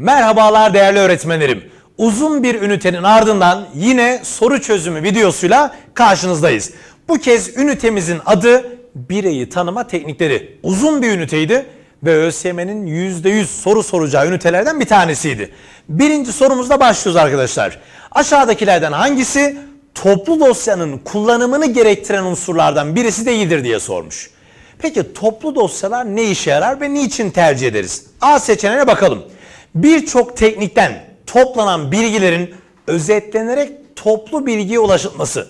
Merhabalar değerli öğretmenlerim. Uzun bir ünitenin ardından yine soru çözümü videosuyla karşınızdayız. Bu kez ünitemizin adı bireyi tanıma teknikleri. Uzun bir üniteydi ve ÖSYM'nin %100 soru soracağı ünitelerden bir tanesiydi. Birinci sorumuzla başlıyoruz arkadaşlar. Aşağıdakilerden hangisi toplu dosyanın kullanımını gerektiren unsurlardan birisi değildir diye sormuş. Peki toplu dosyalar ne işe yarar ve niçin tercih ederiz? A seçeneğine bakalım birçok teknikten toplanan bilgilerin özetlenerek toplu bilgiye ulaşılması.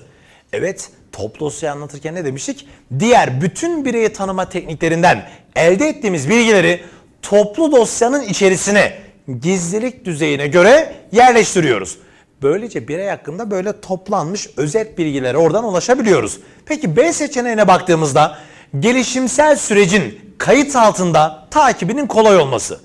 Evet, toplu dosyayı anlatırken ne demiştik? Diğer bütün bireyi tanıma tekniklerinden elde ettiğimiz bilgileri toplu dosyanın içerisine gizlilik düzeyine göre yerleştiriyoruz. Böylece birey hakkında böyle toplanmış özet bilgilere oradan ulaşabiliyoruz. Peki B seçeneğine baktığımızda gelişimsel sürecin kayıt altında takibinin kolay olması.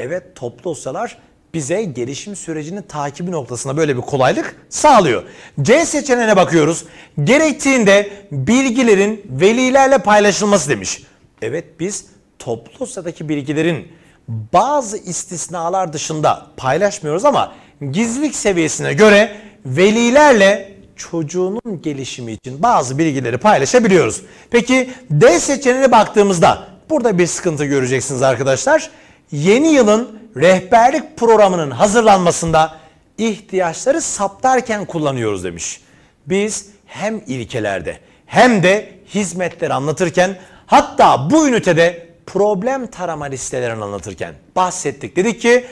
Evet toplu olsalar bize gelişim sürecinin takibi noktasında böyle bir kolaylık sağlıyor. C seçeneğine bakıyoruz. Gerektiğinde bilgilerin velilerle paylaşılması demiş. Evet biz toplu olsadaki bilgilerin bazı istisnalar dışında paylaşmıyoruz ama gizlilik seviyesine göre velilerle çocuğunun gelişimi için bazı bilgileri paylaşabiliyoruz. Peki D seçeneğine baktığımızda burada bir sıkıntı göreceksiniz arkadaşlar yeni yılın rehberlik programının hazırlanmasında ihtiyaçları saptarken kullanıyoruz demiş. Biz hem ilkelerde hem de hizmetleri anlatırken hatta bu ünitede problem tarama listelerini anlatırken bahsettik. Dedik ki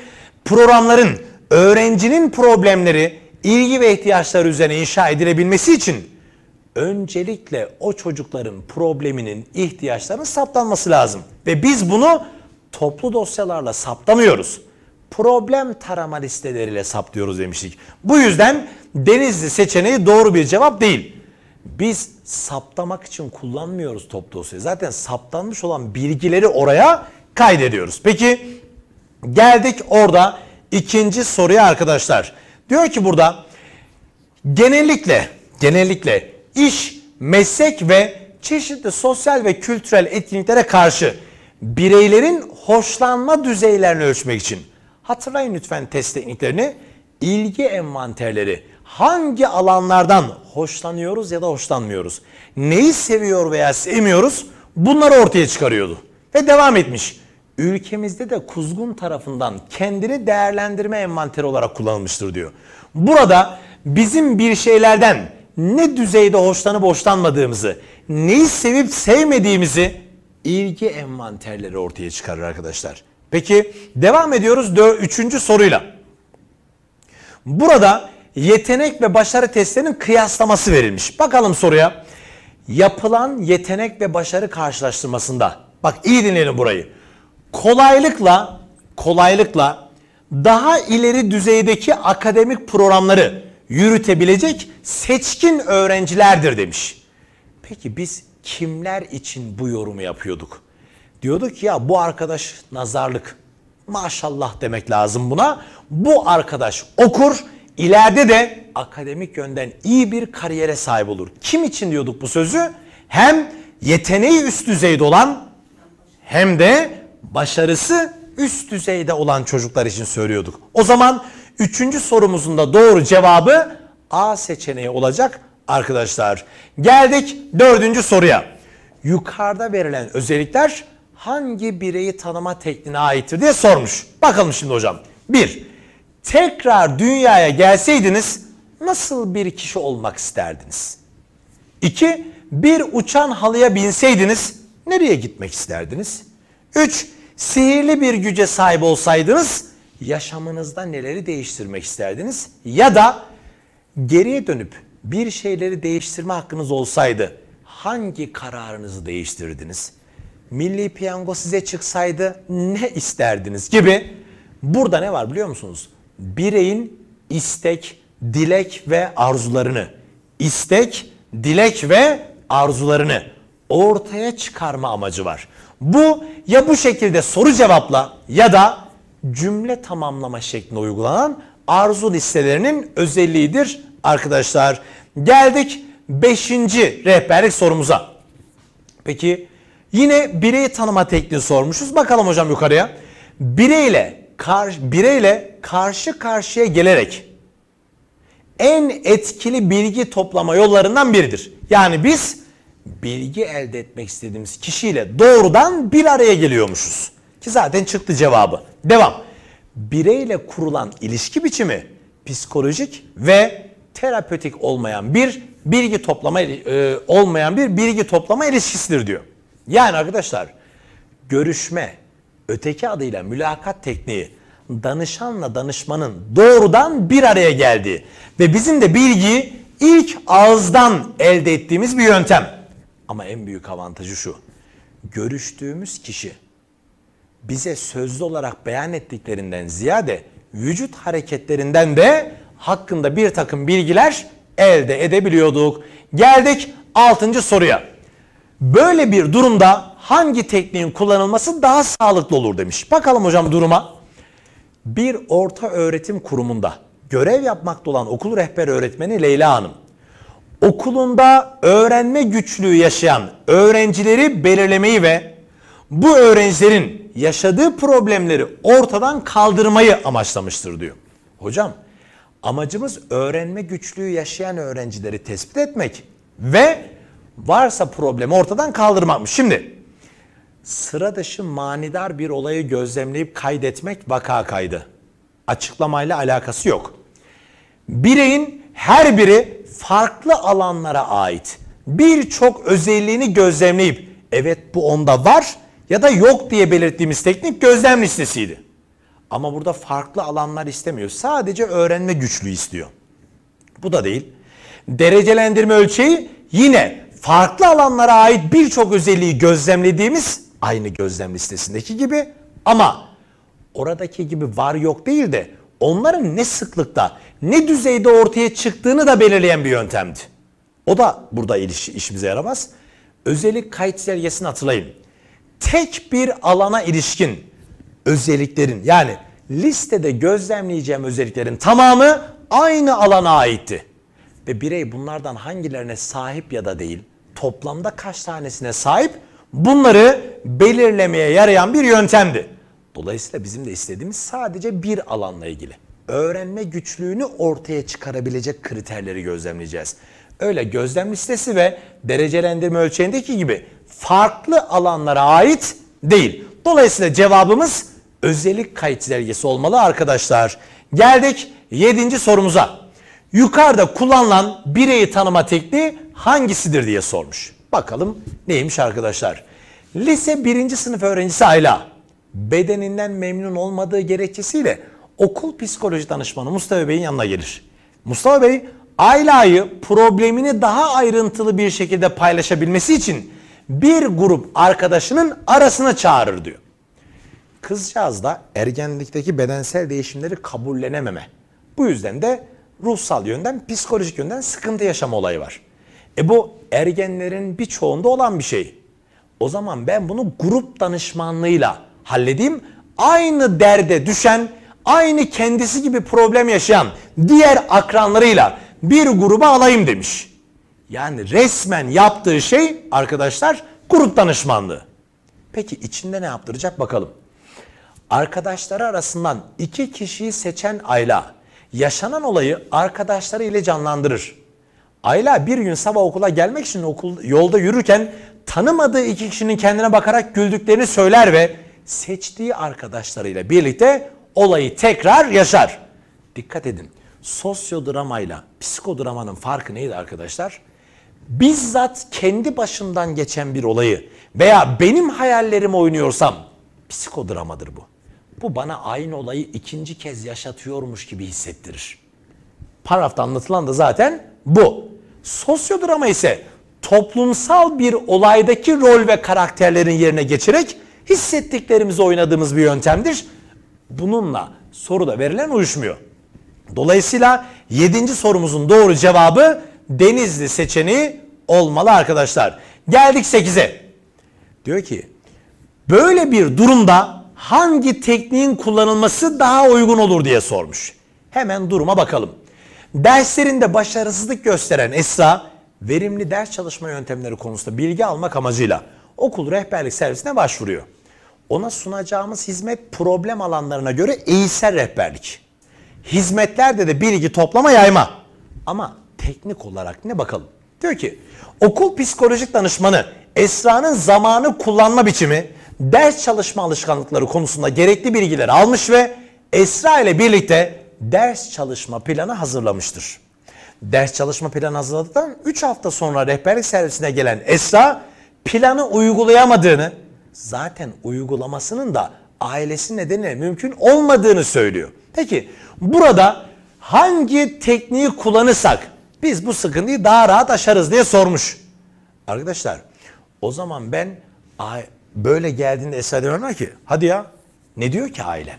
programların öğrencinin problemleri ilgi ve ihtiyaçları üzerine inşa edilebilmesi için öncelikle o çocukların probleminin ihtiyaçlarının saptanması lazım. Ve biz bunu toplu dosyalarla saptamıyoruz. Problem tarama listeleriyle saptıyoruz demiştik. Bu yüzden Denizli seçeneği doğru bir cevap değil. Biz saptamak için kullanmıyoruz toplu dosyayı. Zaten saptanmış olan bilgileri oraya kaydediyoruz. Peki geldik orada ikinci soruya arkadaşlar. Diyor ki burada genellikle genellikle iş, meslek ve çeşitli sosyal ve kültürel etkinliklere karşı bireylerin hoşlanma düzeylerini ölçmek için. Hatırlayın lütfen test tekniklerini. İlgi envanterleri hangi alanlardan hoşlanıyoruz ya da hoşlanmıyoruz? Neyi seviyor veya sevmiyoruz? Bunları ortaya çıkarıyordu. Ve devam etmiş. Ülkemizde de kuzgun tarafından kendini değerlendirme envanteri olarak kullanılmıştır diyor. Burada bizim bir şeylerden ne düzeyde hoşlanıp hoşlanmadığımızı, neyi sevip sevmediğimizi ilgi envanterleri ortaya çıkarır arkadaşlar. Peki devam ediyoruz dör, soruyla. Burada yetenek ve başarı testlerinin kıyaslaması verilmiş. Bakalım soruya. Yapılan yetenek ve başarı karşılaştırmasında. Bak iyi dinleyin burayı. Kolaylıkla kolaylıkla daha ileri düzeydeki akademik programları yürütebilecek seçkin öğrencilerdir demiş. Peki biz kimler için bu yorumu yapıyorduk? Diyorduk ya bu arkadaş nazarlık. Maşallah demek lazım buna. Bu arkadaş okur, ileride de akademik yönden iyi bir kariyere sahip olur. Kim için diyorduk bu sözü? Hem yeteneği üst düzeyde olan hem de başarısı üst düzeyde olan çocuklar için söylüyorduk. O zaman üçüncü sorumuzun da doğru cevabı A seçeneği olacak arkadaşlar. Geldik dördüncü soruya. Yukarıda verilen özellikler hangi bireyi tanıma tekniğine aittir diye sormuş. Bakalım şimdi hocam. Bir, tekrar dünyaya gelseydiniz nasıl bir kişi olmak isterdiniz? İki, bir uçan halıya binseydiniz nereye gitmek isterdiniz? Üç, sihirli bir güce sahip olsaydınız yaşamınızda neleri değiştirmek isterdiniz? Ya da geriye dönüp bir şeyleri değiştirme hakkınız olsaydı hangi kararınızı değiştirdiniz? Milli piyango size çıksaydı ne isterdiniz gibi. Burada ne var biliyor musunuz? Bireyin istek, dilek ve arzularını. istek, dilek ve arzularını ortaya çıkarma amacı var. Bu ya bu şekilde soru cevapla ya da cümle tamamlama şeklinde uygulanan arzu listelerinin özelliğidir arkadaşlar. Geldik 5. rehberlik sorumuza. Peki yine birey tanıma tekniği sormuşuz. Bakalım hocam yukarıya. Bireyle, kar, bireyle karşı karşıya gelerek en etkili bilgi toplama yollarından biridir. Yani biz bilgi elde etmek istediğimiz kişiyle doğrudan bir araya geliyormuşuz. Ki zaten çıktı cevabı. Devam. Bireyle kurulan ilişki biçimi psikolojik ve terapötik olmayan bir bilgi toplama e, olmayan bir bilgi toplama ilişkisidir diyor. Yani arkadaşlar görüşme öteki adıyla mülakat tekniği danışanla danışmanın doğrudan bir araya geldiği ve bizim de bilgiyi ilk ağızdan elde ettiğimiz bir yöntem. Ama en büyük avantajı şu. Görüştüğümüz kişi bize sözlü olarak beyan ettiklerinden ziyade vücut hareketlerinden de hakkında bir takım bilgiler elde edebiliyorduk. Geldik 6. soruya. Böyle bir durumda hangi tekniğin kullanılması daha sağlıklı olur demiş. Bakalım hocam duruma. Bir orta öğretim kurumunda görev yapmakta olan okul rehber öğretmeni Leyla Hanım, okulunda öğrenme güçlüğü yaşayan öğrencileri belirlemeyi ve bu öğrencilerin yaşadığı problemleri ortadan kaldırmayı amaçlamıştır diyor. Hocam Amacımız öğrenme güçlüğü yaşayan öğrencileri tespit etmek ve varsa problemi ortadan kaldırmakmış. Şimdi sıra dışı manidar bir olayı gözlemleyip kaydetmek vaka kaydı. Açıklamayla alakası yok. Bireyin her biri farklı alanlara ait. Birçok özelliğini gözlemleyip evet bu onda var ya da yok diye belirttiğimiz teknik gözlem listesiydi. Ama burada farklı alanlar istemiyor. Sadece öğrenme güçlüğü istiyor. Bu da değil. Derecelendirme ölçeği yine farklı alanlara ait birçok özelliği gözlemlediğimiz aynı gözlem listesindeki gibi ama oradaki gibi var yok değil de onların ne sıklıkta, ne düzeyde ortaya çıktığını da belirleyen bir yöntemdi. O da burada iş, işimize yaramaz. Özellik kayıt sergisini hatırlayın. Tek bir alana ilişkin özelliklerin yani listede gözlemleyeceğim özelliklerin tamamı aynı alana aitti. Ve birey bunlardan hangilerine sahip ya da değil, toplamda kaç tanesine sahip bunları belirlemeye yarayan bir yöntemdi. Dolayısıyla bizim de istediğimiz sadece bir alanla ilgili. Öğrenme güçlüğünü ortaya çıkarabilecek kriterleri gözlemleyeceğiz. Öyle gözlem listesi ve derecelendirme ölçeğindeki gibi farklı alanlara ait değil. Dolayısıyla cevabımız özellik kayıt belgesi olmalı arkadaşlar. Geldik 7. sorumuza. Yukarıda kullanılan bireyi tanıma tekniği hangisidir diye sormuş. Bakalım neymiş arkadaşlar. Lise 1. sınıf öğrencisi Ayla bedeninden memnun olmadığı gerekçesiyle okul psikoloji danışmanı Mustafa Bey'in yanına gelir. Mustafa Bey Ayla'yı problemini daha ayrıntılı bir şekilde paylaşabilmesi için bir grup arkadaşının arasına çağırır diyor. Kızcağızda ergenlikteki bedensel değişimleri kabullenememe. Bu yüzden de ruhsal yönden, psikolojik yönden sıkıntı yaşama olayı var. E bu ergenlerin birçoğunda olan bir şey. O zaman ben bunu grup danışmanlığıyla halledeyim. Aynı derde düşen, aynı kendisi gibi problem yaşayan diğer akranlarıyla bir gruba alayım demiş. Yani resmen yaptığı şey arkadaşlar grup danışmanlığı. Peki içinde ne yaptıracak bakalım arkadaşları arasından iki kişiyi seçen Ayla yaşanan olayı arkadaşları ile canlandırır. Ayla bir gün sabah okula gelmek için okul yolda yürürken tanımadığı iki kişinin kendine bakarak güldüklerini söyler ve seçtiği arkadaşlarıyla birlikte olayı tekrar yaşar. Dikkat edin. Sosyodramayla psikodramanın farkı neydi arkadaşlar? Bizzat kendi başımdan geçen bir olayı veya benim hayallerimi oynuyorsam psikodramadır bu. Bu bana aynı olayı ikinci kez yaşatıyormuş gibi hissettirir. Paragrafta anlatılan da zaten bu. Sosyodrama ise toplumsal bir olaydaki rol ve karakterlerin yerine geçerek hissettiklerimizi oynadığımız bir yöntemdir. Bununla soruda verilen uyuşmuyor. Dolayısıyla 7. sorumuzun doğru cevabı Denizli seçeneği olmalı arkadaşlar. Geldik 8'e. Diyor ki böyle bir durumda hangi tekniğin kullanılması daha uygun olur diye sormuş. Hemen duruma bakalım. Derslerinde başarısızlık gösteren Esra, verimli ders çalışma yöntemleri konusunda bilgi almak amacıyla okul rehberlik servisine başvuruyor. Ona sunacağımız hizmet problem alanlarına göre eğitsel rehberlik. Hizmetlerde de bilgi toplama yayma. Ama teknik olarak ne bakalım? Diyor ki okul psikolojik danışmanı Esra'nın zamanı kullanma biçimi, ders çalışma alışkanlıkları konusunda gerekli bilgileri almış ve Esra ile birlikte ders çalışma planı hazırlamıştır. Ders çalışma planı hazırladıktan 3 hafta sonra rehberlik servisine gelen Esra planı uygulayamadığını zaten uygulamasının da ailesi nedeniyle mümkün olmadığını söylüyor. Peki burada hangi tekniği kullanırsak biz bu sıkıntıyı daha rahat aşarız diye sormuş. Arkadaşlar o zaman ben Böyle geldiğinde Esra diyorlar ki hadi ya ne diyor ki ailen?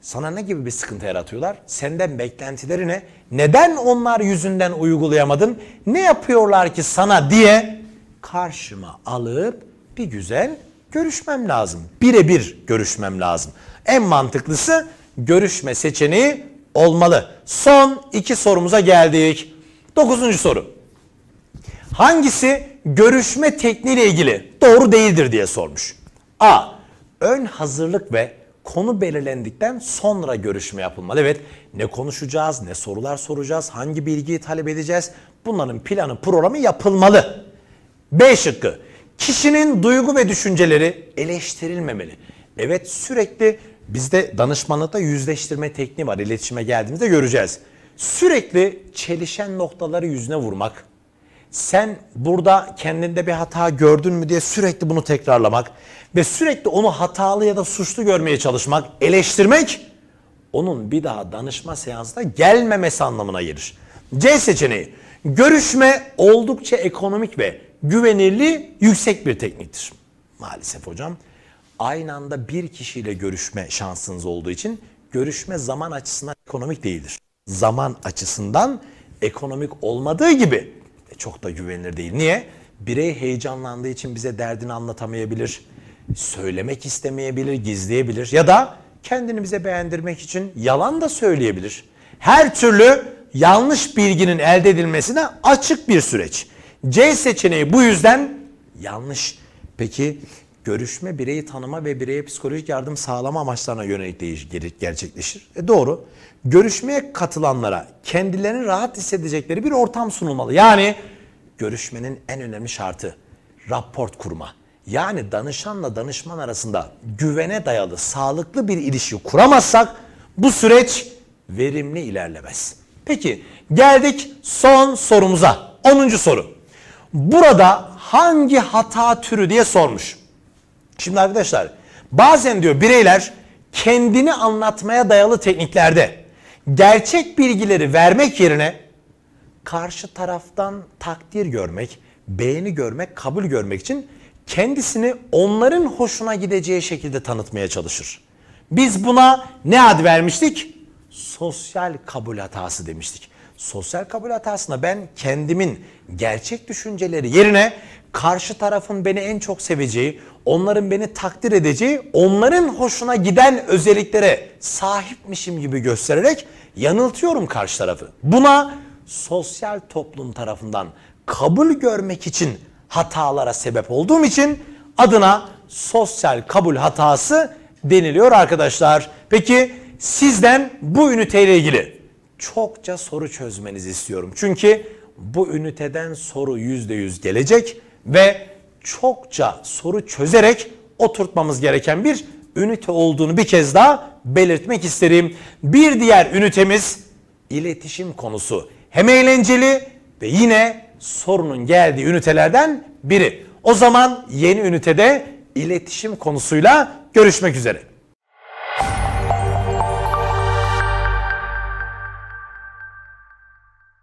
Sana ne gibi bir sıkıntı yaratıyorlar? Senden beklentileri ne? Neden onlar yüzünden uygulayamadın? Ne yapıyorlar ki sana diye karşıma alıp bir güzel görüşmem lazım. Birebir görüşmem lazım. En mantıklısı görüşme seçeneği olmalı. Son iki sorumuza geldik. Dokuzuncu soru. Hangisi görüşme tekniğiyle ilgili doğru değildir diye sormuş. A. Ön hazırlık ve konu belirlendikten sonra görüşme yapılmalı. Evet ne konuşacağız, ne sorular soracağız, hangi bilgiyi talep edeceğiz bunların planı programı yapılmalı. B şıkkı kişinin duygu ve düşünceleri eleştirilmemeli. Evet sürekli bizde danışmanlıkta yüzleştirme tekniği var İletişime geldiğimizde göreceğiz. Sürekli çelişen noktaları yüzüne vurmak, sen burada kendinde bir hata gördün mü diye sürekli bunu tekrarlamak ve sürekli onu hatalı ya da suçlu görmeye çalışmak, eleştirmek onun bir daha danışma seansına gelmemesi anlamına gelir. C seçeneği görüşme oldukça ekonomik ve güvenirli yüksek bir tekniktir. Maalesef hocam aynı anda bir kişiyle görüşme şansınız olduğu için görüşme zaman açısından ekonomik değildir. Zaman açısından ekonomik olmadığı gibi çok da güvenilir değil. Niye? Birey heyecanlandığı için bize derdini anlatamayabilir, söylemek istemeyebilir, gizleyebilir ya da kendini bize beğendirmek için yalan da söyleyebilir. Her türlü yanlış bilginin elde edilmesine açık bir süreç. C seçeneği bu yüzden yanlış. Peki görüşme bireyi tanıma ve bireye psikolojik yardım sağlama amaçlarına yönelik gerçekleşir. E doğru. Görüşmeye katılanlara kendilerini rahat hissedecekleri bir ortam sunulmalı. Yani görüşmenin en önemli şartı raport kurma. Yani danışanla danışman arasında güvene dayalı sağlıklı bir ilişki kuramazsak bu süreç verimli ilerlemez. Peki geldik son sorumuza. 10. soru. Burada hangi hata türü diye sormuş. Şimdi arkadaşlar bazen diyor bireyler kendini anlatmaya dayalı tekniklerde gerçek bilgileri vermek yerine karşı taraftan takdir görmek, beğeni görmek, kabul görmek için kendisini onların hoşuna gideceği şekilde tanıtmaya çalışır. Biz buna ne ad vermiştik? Sosyal kabul hatası demiştik. Sosyal kabul hatasına ben kendimin gerçek düşünceleri yerine karşı tarafın beni en çok seveceği, onların beni takdir edeceği, onların hoşuna giden özelliklere sahipmişim gibi göstererek yanıltıyorum karşı tarafı. Buna sosyal toplum tarafından kabul görmek için hatalara sebep olduğum için adına sosyal kabul hatası deniliyor arkadaşlar. Peki sizden bu üniteyle ilgili çokça soru çözmenizi istiyorum. Çünkü bu üniteden soru %100 gelecek ve çokça soru çözerek oturtmamız gereken bir ünite olduğunu bir kez daha belirtmek isterim. Bir diğer ünitemiz iletişim konusu hem eğlenceli ve yine sorunun geldiği ünitelerden biri. O zaman yeni ünitede iletişim konusuyla görüşmek üzere.